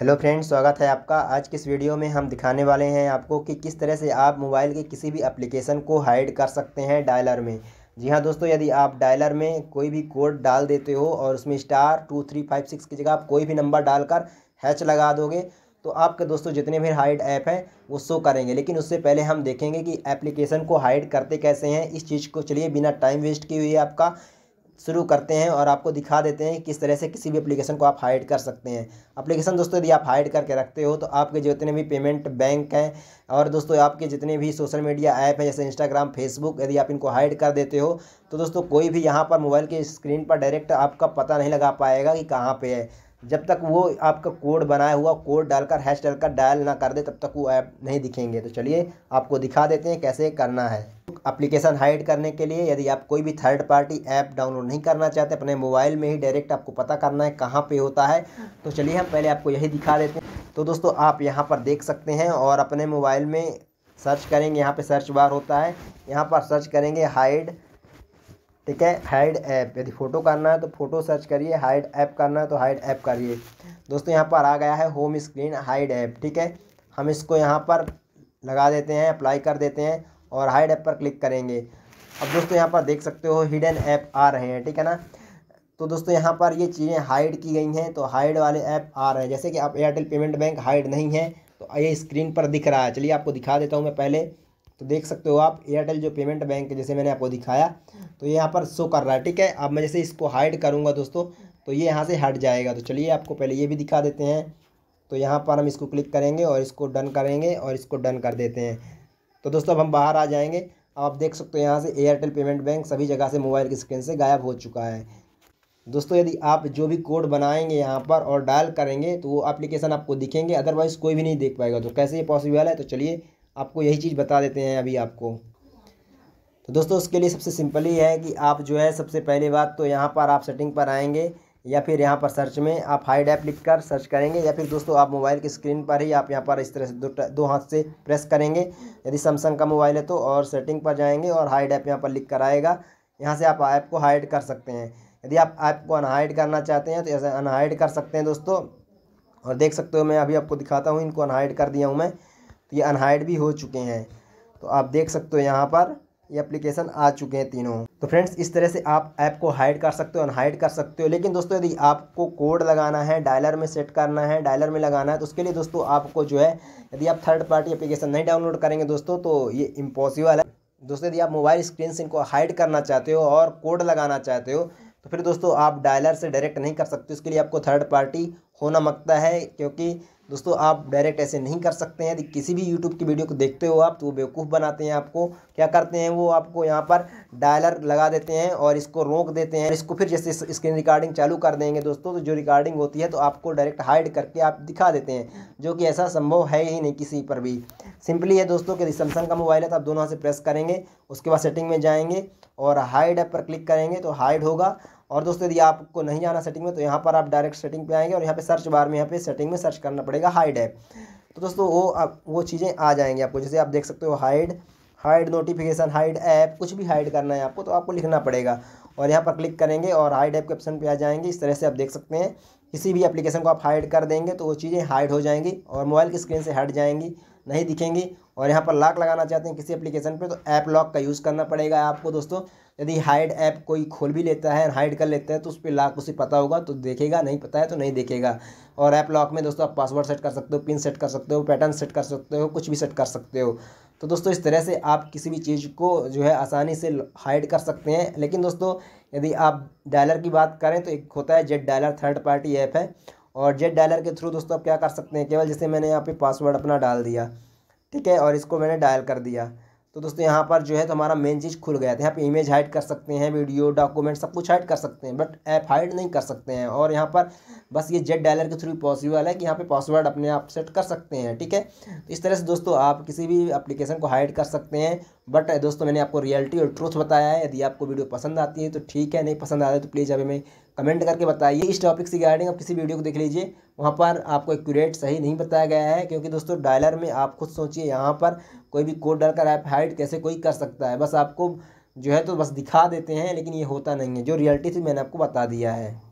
hello friends स्वागत है आपका आज किस वीडियो में हम दिखाने वाले हैं आपको कि किस तरह से आप मोबाइल के किसी भी एप्लीकेशन को हाइड कर सकते हैं डायलर में जी हाँ दोस्तों यदि आप डायलर में कोई भी कोड डाल देते हो और उसमें star two three five six की जगह आप कोई भी नंबर डालकर हैच लगा दोगे तो आपके दोस्तों जितने भी हाइड ऐप हैं वो शो करेंगे लेकिन उससे पहले हम देखेंगे कि एप्लीकेशन को हाइड करते कैसे हैं इस चीज़ को चलिए बिना टाइम वेस्ट किए हुए आपका शुरू करते हैं और आपको दिखा देते हैं किस तरह से किसी भी एप्लीकेशन को आप हाइड कर सकते हैं एप्लीकेशन दोस्तों यदि आप हाइड करके रखते हो तो आपके जितने भी पेमेंट बैंक हैं और दोस्तों आपके जितने भी सोशल मीडिया ऐप हैं जैसे इंस्टाग्राम फेसबुक यदि आप इनको हाइड कर देते हो तो दोस्तों कोई भी यहाँ पर मोबाइल के स्क्रीन पर डायरेक्ट आपका पता नहीं लगा पाएगा कि कहाँ पर है जब तक वो आपका कोड बनाया हुआ कोड डालकर हैश डालकर डायल ना कर दे तब तक वो ऐप नहीं दिखेंगे तो चलिए आपको दिखा देते हैं कैसे करना है एप्लीकेशन हाइड करने के लिए यदि आप कोई भी थर्ड पार्टी ऐप डाउनलोड नहीं करना चाहते अपने मोबाइल में ही डायरेक्ट आपको पता करना है कहाँ पे होता है तो चलिए हम पहले आपको यही दिखा देते हैं तो दोस्तों आप यहाँ पर देख सकते हैं और अपने मोबाइल में सर्च करेंगे यहाँ पर सर्च बार होता है यहाँ पर सर्च करेंगे हाइड ठीक है हाइड ऐप यदि फ़ोटो करना है तो फोटो सर्च करिए हाइड ऐप करना है तो हाइड ऐप करिए दोस्तों यहाँ पर आ गया है होम स्क्रीन हाइड ऐप ठीक है हम इसको यहाँ पर लगा देते हैं अप्लाई कर देते हैं और हाइड ऐप पर क्लिक करेंगे अब दोस्तों यहाँ पर देख सकते हो हिडन ऐप आ रहे हैं ठीक है ना तो दोस्तों यहाँ पर ये चीज़ें हाइड की गई हैं तो हाइड वाले ऐप आ रहे हैं जैसे कि आप एयरटेल पेमेंट बैंक हाइड नहीं है तो ये स्क्रीन पर दिख रहा है चलिए आपको दिखा देता हूँ मैं पहले तो देख सकते हो आप एयरटेल जो पेमेंट बैंक जैसे मैंने आपको दिखाया तो यहाँ पर शो कर रहा है ठीक है अब मैं जैसे इसको हाइड करूँगा दोस्तों तो ये यहाँ से हट जाएगा तो चलिए आपको पहले ये भी दिखा देते हैं तो यहाँ पर हम इसको क्लिक करेंगे और इसको डन करेंगे और इसको डन कर देते हैं तो दोस्तों अब हम बाहर आ जाएंगे आप देख सकते हो यहाँ से एयरटेल पेमेंट बैंक सभी जगह से मोबाइल की स्क्रीन से गायब हो चुका है दोस्तों यदि आप जो भी कोड बनाएंगे यहाँ पर और डायल करेंगे तो वो एप्लीकेशन आपको दिखेंगे अदरवाइज़ कोई भी नहीं देख पाएगा तो कैसे ये पॉसिबल है तो चलिए आपको यही चीज़ बता देते हैं अभी आपको तो दोस्तों उसके लिए सबसे सिंपल ही है कि आप जो है सबसे पहली बात तो यहाँ पर आप सेटिंग पर आएंगे या फिर यहाँ पर सर्च में आप हाइड ऐप लिख कर सर्च करेंगे या फिर दोस्तों आप मोबाइल की स्क्रीन पर ही आप यहाँ पर इस तरह से दो दो हाथ से प्रेस करेंगे यदि सैमसंग का मोबाइल है तो और सेटिंग पर जाएंगे और हाइड ऐप यहाँ पर लिख कर आएगा यहाँ से आप ऐप को हाइड कर सकते हैं यदि आप ऐप को अनहाइड करना चाहते हैं तो ऐसे अनहाइड कर सकते हैं दोस्तों और देख सकते हो मैं अभी आपको दिखाता हूँ इनको अनहाइड कर दिया हूँ मैं तो ये अनहाइड भी हो चुके हैं तो आप देख सकते हो यहाँ पर ये एप्लीकेशन आ चुके हैं तीनों तो फ्रेंड्स इस तरह से आप ऐप को हाइड कर सकते हो अनहाइड कर सकते हो लेकिन दोस्तों यदि आपको कोड लगाना है डायलर में सेट करना है डायलर में लगाना है तो उसके लिए दोस्तों आपको जो है यदि आप थर्ड पार्टी एप्लीकेशन नहीं डाउनलोड करेंगे दोस्तों तो ये इम्पॉसिबल है दोस्तों यदि आप मोबाइल स्क्रीन से इनको हाइड करना चाहते हो और कोड लगाना चाहते हो तो फिर दोस्तों आप डायलर से डायरेक्ट नहीं कर सकते उसके लिए आपको थर्ड पार्टी होना मकता है क्योंकि दोस्तों आप डायरेक्ट ऐसे नहीं कर सकते हैं यदि किसी भी यूट्यूब की वीडियो को देखते हो आप तो वो बेवकूफ़ बनाते हैं आपको क्या करते हैं वो आपको यहाँ पर डायलर लगा देते हैं और इसको रोक देते हैं इसको फिर जैसे स्क्रीन रिकॉर्डिंग चालू कर देंगे दोस्तों तो जो रिकॉर्डिंग होती है तो आपको डायरेक्ट हाइड करके आप दिखा देते हैं जो कि ऐसा संभव है ही नहीं किसी पर भी सिंपली है दोस्तों कि सैमसंग का मोबाइल है तो आप दोनों से प्रेस करेंगे उसके बाद सेटिंग में जाएंगे और हाइड ऐप पर क्लिक करेंगे तो हाइड होगा और दोस्तों यदि आपको नहीं आना सेटिंग में तो यहाँ पर आप डायरेक्ट सेटिंग पे आएंगे और यहाँ पे सर्च बार में यहाँ पे सेटिंग में सर्च करना पड़ेगा हाइड ऐप तो दोस्तों वो आप वो चीज़ें आ जाएंगी आपको जैसे आप देख सकते हो hide hide notification hide app कुछ भी हाइड करना है आपको तो आपको लिखना पड़ेगा और यहाँ पर क्लिक करेंगे और हाइड ऐप के ऑप्शन पर आ जाएंगे इस तरह से आप देख सकते हैं किसी भी एप्लीकेशन को आप हाइड कर देंगे तो वो चीज़ें हाइड हो जाएंगी और मोबाइल की स्क्रीन से हट जाएंगी नहीं दिखेंगी और यहाँ पर लॉक लगाना चाहते हैं किसी एप्लीकेशन पर तो ऐप लॉक का यूज़ करना पड़ेगा आपको दोस्तों यदि हाइड ऐप कोई खोल भी लेता है हाइड कर लेता है तो उस पर लॉक उसे पता होगा तो देखेगा नहीं पता है तो नहीं देखेगा और ऐप लॉक में दोस्तों आप पासवर्ड सेट कर सकते हो पिन सेट कर सकते हो पैटर्न सेट कर सकते हो कुछ भी सेट कर सकते हो तो दोस्तों इस तरह से आप किसी भी चीज़ को जो है आसानी से हाइड कर सकते हैं लेकिन दोस्तों यदि आप डायलर की बात करें तो एक होता है Z dialer third party app है और जेड डायलर के थ्रू दोस्तों आप क्या कर सकते हैं केवल जैसे मैंने यहाँ पे पासवर्ड अपना डाल दिया ठीक है और इसको मैंने डायल कर दिया तो दोस्तों यहाँ पर जो है तो हमारा मेन चीज़ खुल गया था यहाँ पे इमेज हाइड कर सकते हैं वीडियो डॉक्यूमेंट सब कुछ हाइड कर सकते हैं बट ऐप हाइड नहीं कर सकते हैं और यहाँ पर बस ये जेड डायलर के थ्रू पॉसिबल है कि यहाँ पे पासवर्ड अपने आप सेट कर सकते हैं ठीक है तो इस तरह से दोस्तों आप किसी भी अप्लीकेशन को हाइड कर सकते हैं बट uh, दोस्तों मैंने आपको रियलिटी और ट्रूथ बताया है यदि आपको वीडियो पसंद आती है तो ठीक है नहीं पसंद आता है तो प्लीज़ अभी हमें कमेंट करके बताइए इस टॉपिक से रिगार्डिंग आप किसी वीडियो को देख लीजिए वहाँ पर आपको एक्यूरेट सही नहीं बताया गया है क्योंकि दोस्तों डायलर में आप खुद सोचिए यहाँ पर कोई भी कोड डालकर आप हाइड कैसे कोई कर सकता है बस आपको जो है तो बस दिखा देते हैं लेकिन ये होता नहीं है जो रियलिटी थी मैंने आपको बता दिया है